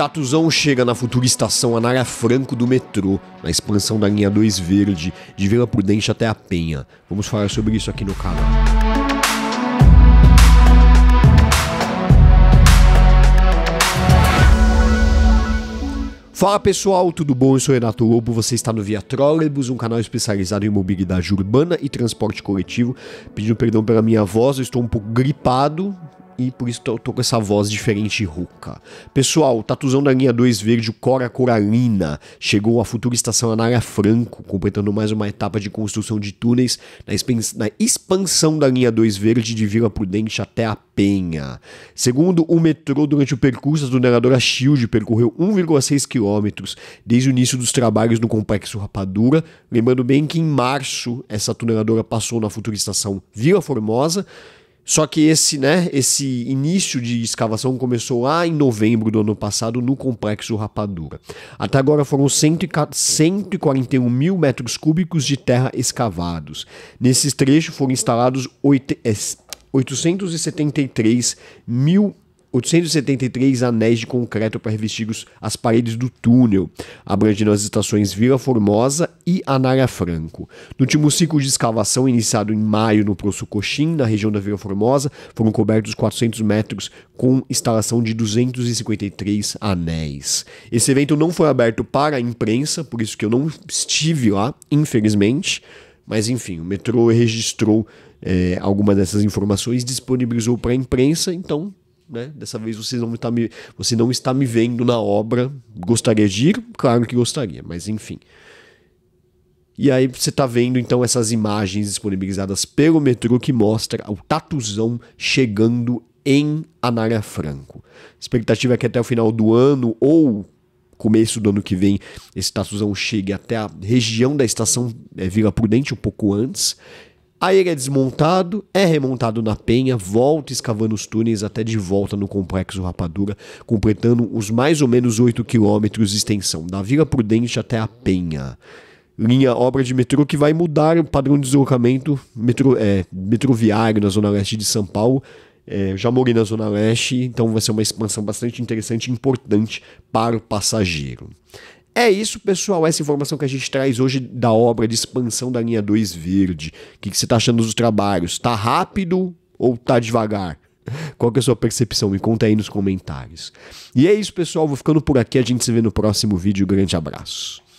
Tatuzão chega na futura estação Anara Franco do metrô, na expansão da linha 2 verde, de Vila Prudente até a Penha. Vamos falar sobre isso aqui no canal. Fala pessoal, tudo bom? Eu sou Renato Lobo, você está no Via Trolleybus, um canal especializado em mobilidade urbana e transporte coletivo. Pedindo perdão pela minha voz, eu estou um pouco gripado, e por isso eu tô com essa voz diferente rouca. Pessoal, Tatuzão da linha 2 verde, Cora Coralina, chegou à futura estação Anária Franco, completando mais uma etapa de construção de túneis na, na expansão da linha 2 verde de Vila Prudente até a Penha. Segundo o metrô, durante o percurso, a tuneladora Shield percorreu 1,6 quilômetros desde o início dos trabalhos no complexo Rapadura. Lembrando bem que em março essa tuneladora passou na futura estação Vila Formosa. Só que esse, né, esse início de escavação começou lá em novembro do ano passado no complexo Rapadura. Até agora foram 141 mil metros cúbicos de terra escavados. Nesses trechos foram instalados 8, 873 é, mil 873 anéis de concreto para revestir as paredes do túnel, abrangendo as estações Vila Formosa e Anara Franco. No último ciclo de escavação, iniciado em maio no Proço Coxim, na região da Vila Formosa, foram cobertos 400 metros com instalação de 253 anéis. Esse evento não foi aberto para a imprensa, por isso que eu não estive lá, infelizmente. Mas enfim, o metrô registrou é, alguma dessas informações, disponibilizou para a imprensa, então né? Dessa vez você não, tá me, você não está me vendo na obra. Gostaria de ir? Claro que gostaria, mas enfim. E aí você está vendo então essas imagens disponibilizadas pelo metrô que mostra o Tatuzão chegando em Anália Franco. A expectativa é que até o final do ano ou começo do ano que vem esse Tatuzão chegue até a região da estação é, Vila Prudente, um pouco antes. Aí ele é desmontado, é remontado na penha, volta escavando os túneis até de volta no complexo Rapadura, completando os mais ou menos 8 quilômetros de extensão, da Vila Prudente até a Penha. Linha obra de metrô que vai mudar o padrão de deslocamento metro, é, metroviário na zona leste de São Paulo. É, já morei na zona leste, então vai ser uma expansão bastante interessante e importante para o passageiro. É isso, pessoal. Essa informação que a gente traz hoje da obra de expansão da linha 2 verde. O que, você está achando dos trabalhos? Tá rápido ou tá devagar? Qual que é a sua percepção? Me conta aí nos comentários. E é isso, pessoal. Vou ficando por aqui. A gente se vê no próximo vídeo. Grande abraço.